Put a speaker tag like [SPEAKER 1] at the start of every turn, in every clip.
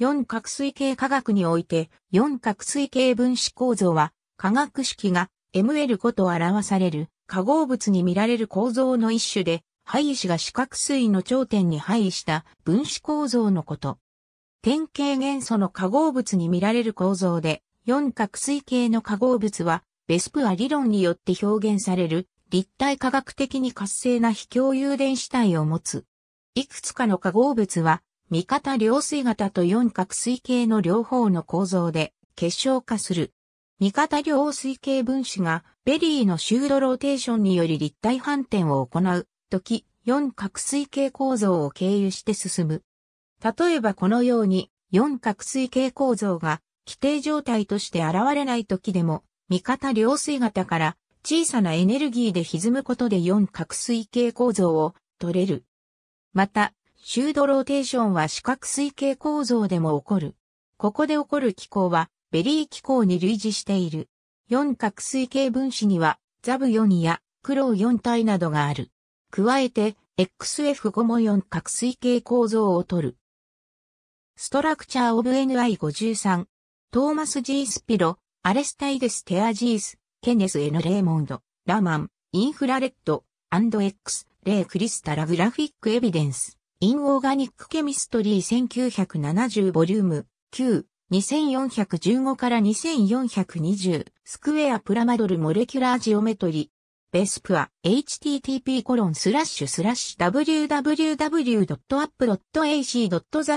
[SPEAKER 1] 四角錐形化学において、四角錐形分子構造は、化学式が ML5 と表される化合物に見られる構造の一種で、配位子が四角錐の頂点に配位した分子構造のこと。典型元素の化合物に見られる構造で、四角錐形の化合物は、ベスプア理論によって表現される、立体科学的に活性な非共有電子体を持つ。いくつかの化合物は、三方両水型と四角水系の両方の構造で結晶化する。三方両水系分子がベリーのシュードローテーションにより立体反転を行うとき、四角水系構造を経由して進む。例えばこのように四角水系構造が規定状態として現れないときでも、三方両水型から小さなエネルギーで歪むことで四角水系構造を取れる。また、シュードローテーションは四角水系構造でも起こる。ここで起こる気候は、ベリー気候に類似している。四角水系分子には、ザブ4やクロウ4体などがある。加えて、XF5 も四角水系構造をとる。ストラクチャーオブ NI53。トーマス・ジースピロ、アレスタイデス・テアジース、ケネス・エヌ・レーモンド、ラマン、インフラレッド、エックス、レイ・クリスタラ・グラフィック・エビデンス。インオーガニックケミストリー1970ボリューム9、2415から2420、スクエアプラマドルモレキュラージオメトリ、ベスプア、http コロンスラッシュスラッシュ www.app.ac.the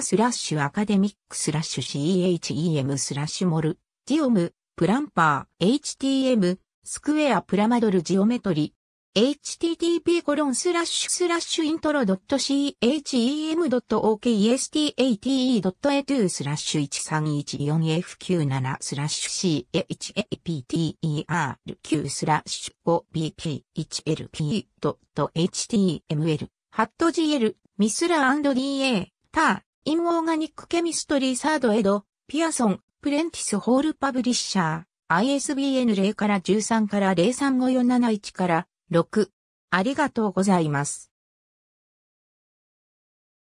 [SPEAKER 1] スラッシュアカデミックスラッシュ CHEM スラッシュモル、ディオム、プランパー、HTM、スクエアプラマドルジオメトリ、http://intro.chem.okestate.edu スラッシュ 1314F97 スラッシュ CHAPTERQ スラッシュ5 b p h l p h t m l ハット GL ミスラ &DA ターインオーガニックケミストリーサードエドピアソンプレンティスホールパブリッシャー ISBN 0から13から03547 1から6、ありがとうございます。